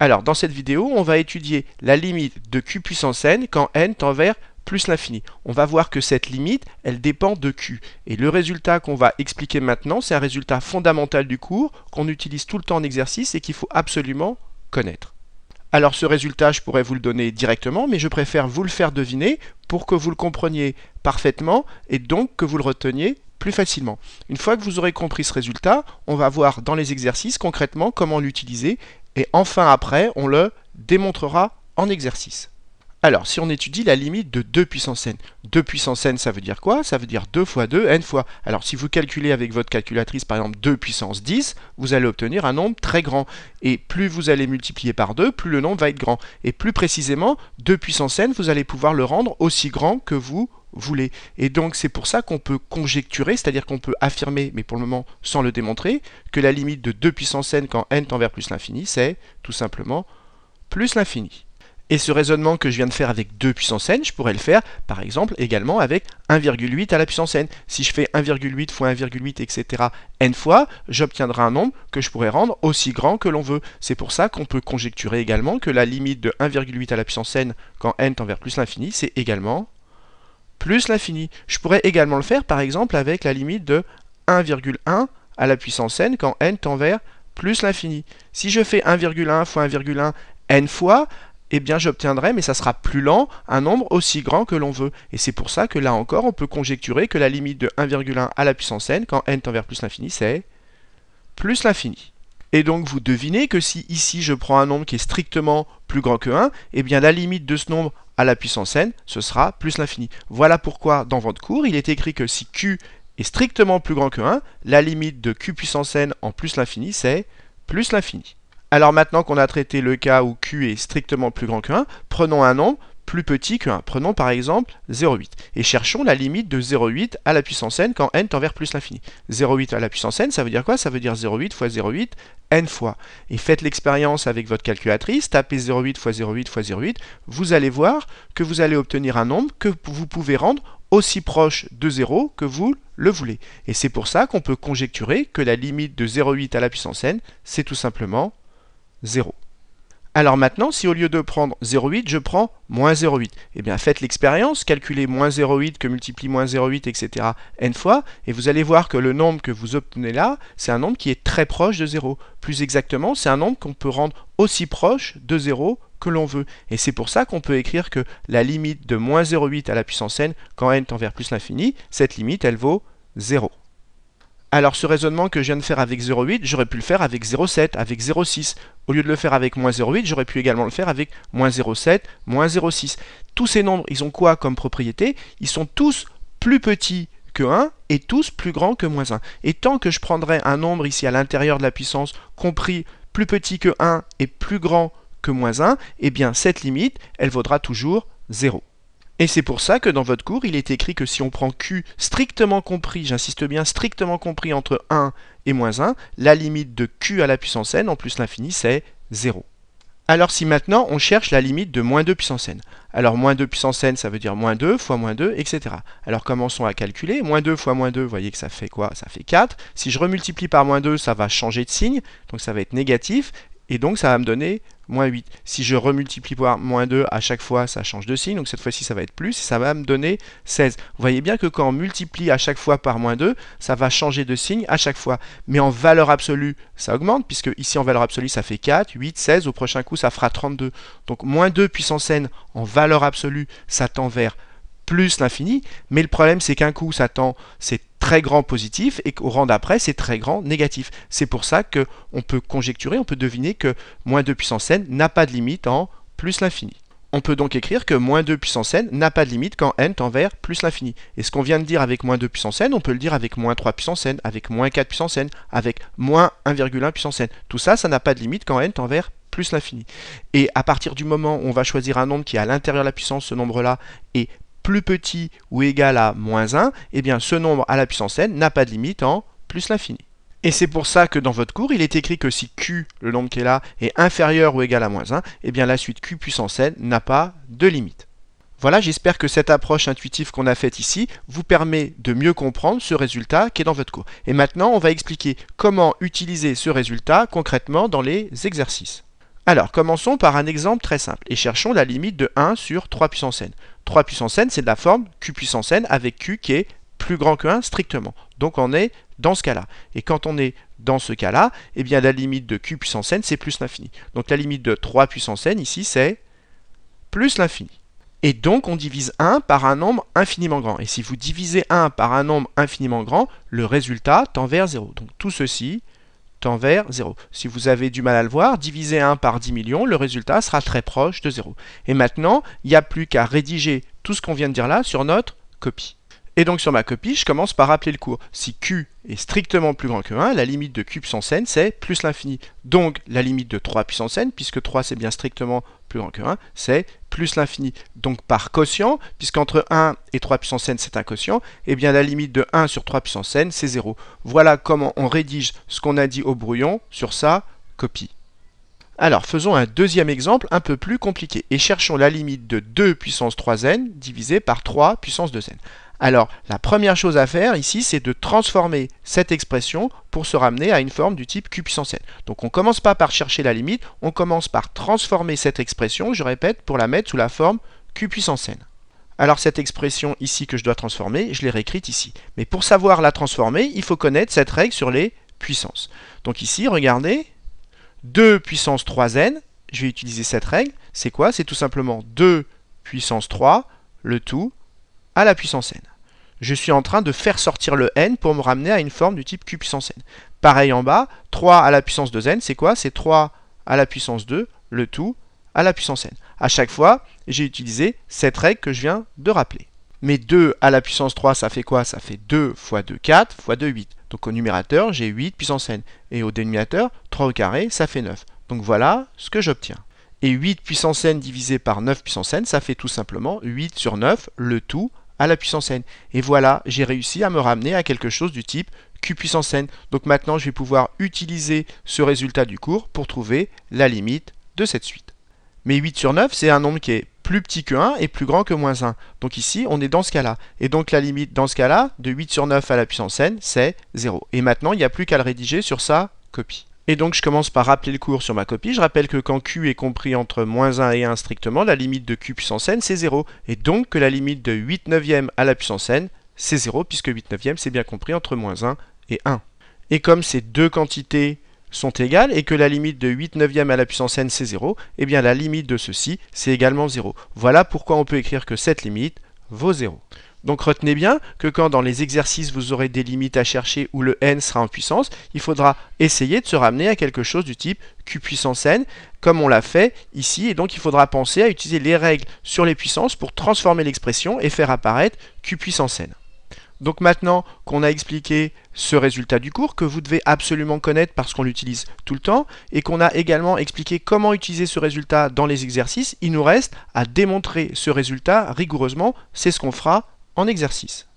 Alors, dans cette vidéo, on va étudier la limite de q puissance n quand n tend vers plus l'infini. On va voir que cette limite, elle dépend de q. Et le résultat qu'on va expliquer maintenant, c'est un résultat fondamental du cours qu'on utilise tout le temps en exercice et qu'il faut absolument connaître. Alors ce résultat, je pourrais vous le donner directement, mais je préfère vous le faire deviner pour que vous le compreniez parfaitement et donc que vous le reteniez plus facilement. Une fois que vous aurez compris ce résultat, on va voir dans les exercices concrètement comment l'utiliser et enfin après, on le démontrera en exercice. Alors, si on étudie la limite de 2 puissance n, 2 puissance n, ça veut dire quoi Ça veut dire 2 fois 2, n fois. Alors, si vous calculez avec votre calculatrice, par exemple, 2 puissance 10, vous allez obtenir un nombre très grand. Et plus vous allez multiplier par 2, plus le nombre va être grand. Et plus précisément, 2 puissance n, vous allez pouvoir le rendre aussi grand que vous voulez. Et donc c'est pour ça qu'on peut conjecturer, c'est-à-dire qu'on peut affirmer, mais pour le moment sans le démontrer, que la limite de 2 puissance n quand n tend vers plus l'infini, c'est tout simplement plus l'infini. Et ce raisonnement que je viens de faire avec 2 puissance n, je pourrais le faire par exemple également avec 1,8 à la puissance n. Si je fais 1,8 fois 1,8, etc. n fois, j'obtiendrai un nombre que je pourrais rendre aussi grand que l'on veut. C'est pour ça qu'on peut conjecturer également que la limite de 1,8 à la puissance n quand n tend vers plus l'infini, c'est également plus l'infini. Je pourrais également le faire par exemple avec la limite de 1,1 à la puissance n quand n tend vers plus l'infini. Si je fais 1,1 fois 1,1 n fois, eh bien j'obtiendrai, mais ça sera plus lent, un nombre aussi grand que l'on veut. Et c'est pour ça que là encore, on peut conjecturer que la limite de 1,1 à la puissance n, quand n tend vers plus l'infini, c'est plus l'infini. Et donc vous devinez que si ici je prends un nombre qui est strictement plus grand que 1, eh bien la limite de ce nombre à la puissance n, ce sera plus l'infini. Voilà pourquoi dans votre cours, il est écrit que si q est strictement plus grand que 1, la limite de q puissance n en plus l'infini, c'est plus l'infini. Alors maintenant qu'on a traité le cas où q est strictement plus grand que 1, prenons un nombre plus petit que 1. Prenons par exemple 0,8 et cherchons la limite de 0,8 à la puissance n quand n tend vers plus l'infini. 0,8 à la puissance n, ça veut dire quoi Ça veut dire 0,8 fois 0,8 n fois. Et faites l'expérience avec votre calculatrice, tapez 0,8 fois 0,8 fois 0,8, vous allez voir que vous allez obtenir un nombre que vous pouvez rendre aussi proche de 0 que vous le voulez. Et c'est pour ça qu'on peut conjecturer que la limite de 0,8 à la puissance n, c'est tout simplement 0. Alors maintenant, si au lieu de prendre 0,8, je prends moins 0,8, eh bien faites l'expérience, calculez moins 0,8 que multiplie moins 0,8, etc. n fois, et vous allez voir que le nombre que vous obtenez là, c'est un nombre qui est très proche de 0. Plus exactement, c'est un nombre qu'on peut rendre aussi proche de 0 que l'on veut. Et c'est pour ça qu'on peut écrire que la limite de moins 0,8 à la puissance n, quand n tend vers plus l'infini, cette limite, elle vaut 0. Alors ce raisonnement que je viens de faire avec 0,8, j'aurais pu le faire avec 0,7, avec 0,6. Au lieu de le faire avec moins 0,8, j'aurais pu également le faire avec moins 0,7, moins 0,6. Tous ces nombres, ils ont quoi comme propriété Ils sont tous plus petits que 1 et tous plus grands que moins 1. Et tant que je prendrai un nombre ici à l'intérieur de la puissance, compris plus petit que 1 et plus grand que moins 1, eh bien cette limite, elle vaudra toujours 0. Et c'est pour ça que dans votre cours, il est écrit que si on prend Q strictement compris, j'insiste bien strictement compris entre 1 et moins 1, la limite de Q à la puissance n en plus l'infini c'est 0. Alors si maintenant on cherche la limite de moins 2 puissance n, alors moins 2 puissance n ça veut dire moins 2 fois moins 2, etc. Alors commençons à calculer, moins 2 fois moins 2, vous voyez que ça fait quoi Ça fait 4. Si je remultiplie par moins 2, ça va changer de signe, donc ça va être négatif, et donc ça va me donner 8. Si je remultiplie par moins 2 à chaque fois, ça change de signe. Donc cette fois-ci, ça va être plus et ça va me donner 16. Vous voyez bien que quand on multiplie à chaque fois par moins 2, ça va changer de signe à chaque fois. Mais en valeur absolue, ça augmente puisque ici en valeur absolue, ça fait 4, 8, 16. Au prochain coup, ça fera 32. Donc moins 2 puissance n en valeur absolue, ça tend vers plus l'infini. Mais le problème, c'est qu'un coup, ça tend, c'est très grand positif et qu'au rang d'après, c'est très grand négatif. C'est pour ça qu'on peut conjecturer, on peut deviner que moins 2 puissance n n'a pas de limite en plus l'infini. On peut donc écrire que moins 2 puissance n n'a pas de limite quand n tend vers plus l'infini. Et ce qu'on vient de dire avec moins 2 puissance n, on peut le dire avec moins 3 puissance n, avec moins 4 puissance n, avec moins 1,1 puissance n. Tout ça, ça n'a pas de limite quand n tend vers plus l'infini. Et à partir du moment où on va choisir un nombre qui est à l'intérieur de la puissance, ce nombre-là est plus petit ou égal à moins 1, eh bien ce nombre à la puissance n n'a pas de limite en plus l'infini. Et c'est pour ça que dans votre cours, il est écrit que si q, le nombre qui est là, est inférieur ou égal à moins 1, eh bien la suite q puissance n n'a pas de limite. Voilà, j'espère que cette approche intuitive qu'on a faite ici vous permet de mieux comprendre ce résultat qui est dans votre cours. Et maintenant, on va expliquer comment utiliser ce résultat concrètement dans les exercices. Alors, commençons par un exemple très simple et cherchons la limite de 1 sur 3 puissance n. 3 puissance n, c'est de la forme q puissance n avec q qui est plus grand que 1 strictement. Donc on est dans ce cas-là. Et quand on est dans ce cas-là, eh bien la limite de q puissance n, c'est plus l'infini. Donc la limite de 3 puissance n ici, c'est plus l'infini. Et donc on divise 1 par un nombre infiniment grand. Et si vous divisez 1 par un nombre infiniment grand, le résultat tend vers 0. Donc tout ceci vers 0. Si vous avez du mal à le voir, divisez 1 par 10 millions, le résultat sera très proche de 0. Et maintenant, il n'y a plus qu'à rédiger tout ce qu'on vient de dire là sur notre copie. Et donc sur ma copie, je commence par rappeler le cours. Si Q est strictement plus grand que 1, la limite de Q puissance n, c'est plus l'infini. Donc la limite de 3 puissance n, puisque 3 c'est bien strictement plus grand que 1, c'est plus l'infini. Donc par quotient, puisqu'entre 1 et 3 puissance n c'est un quotient, et eh bien la limite de 1 sur 3 puissance n, c'est 0. Voilà comment on rédige ce qu'on a dit au brouillon sur sa copie. Alors faisons un deuxième exemple un peu plus compliqué et cherchons la limite de 2 puissance 3n divisé par 3 puissance 2n. Alors, la première chose à faire ici, c'est de transformer cette expression pour se ramener à une forme du type q puissance n. Donc on ne commence pas par chercher la limite, on commence par transformer cette expression, je répète, pour la mettre sous la forme q puissance n. Alors cette expression ici que je dois transformer, je l'ai réécrite ici. Mais pour savoir la transformer, il faut connaître cette règle sur les puissances. Donc ici, regardez, 2 puissance 3n, je vais utiliser cette règle, c'est quoi C'est tout simplement 2 puissance 3, le tout à la puissance n. Je suis en train de faire sortir le n pour me ramener à une forme du type q puissance n. Pareil en bas, 3 à la puissance 2n, c'est quoi C'est 3 à la puissance 2, le tout à la puissance n. A chaque fois, j'ai utilisé cette règle que je viens de rappeler. Mais 2 à la puissance 3, ça fait quoi Ça fait 2 fois 2, 4 fois 2, 8. Donc au numérateur, j'ai 8 puissance n. Et au dénominateur, 3 au carré, ça fait 9. Donc voilà ce que j'obtiens. Et 8 puissance n divisé par 9 puissance n, ça fait tout simplement 8 sur 9, le tout à la puissance n. Et voilà, j'ai réussi à me ramener à quelque chose du type q puissance n. Donc maintenant, je vais pouvoir utiliser ce résultat du cours pour trouver la limite de cette suite. Mais 8 sur 9, c'est un nombre qui est plus petit que 1 et plus grand que moins 1. Donc ici, on est dans ce cas-là. Et donc la limite dans ce cas-là, de 8 sur 9 à la puissance n, c'est 0. Et maintenant, il n'y a plus qu'à le rédiger sur sa copie. Et donc je commence par rappeler le cours sur ma copie. Je rappelle que quand q est compris entre moins 1 et 1 strictement, la limite de q puissance n c'est 0. Et donc que la limite de 8 neuvième à la puissance n c'est 0 puisque 8 neuvième c'est bien compris entre moins 1 et 1. Et comme ces deux quantités sont égales et que la limite de 8 neuvième à la puissance n c'est 0, eh bien la limite de ceci c'est également 0. Voilà pourquoi on peut écrire que cette limite vaut 0. Donc retenez bien que quand dans les exercices vous aurez des limites à chercher où le n sera en puissance, il faudra essayer de se ramener à quelque chose du type q puissance n, comme on l'a fait ici, et donc il faudra penser à utiliser les règles sur les puissances pour transformer l'expression et faire apparaître q puissance n. Donc maintenant qu'on a expliqué ce résultat du cours, que vous devez absolument connaître parce qu'on l'utilise tout le temps, et qu'on a également expliqué comment utiliser ce résultat dans les exercices, il nous reste à démontrer ce résultat rigoureusement, c'est ce qu'on fera en exercice.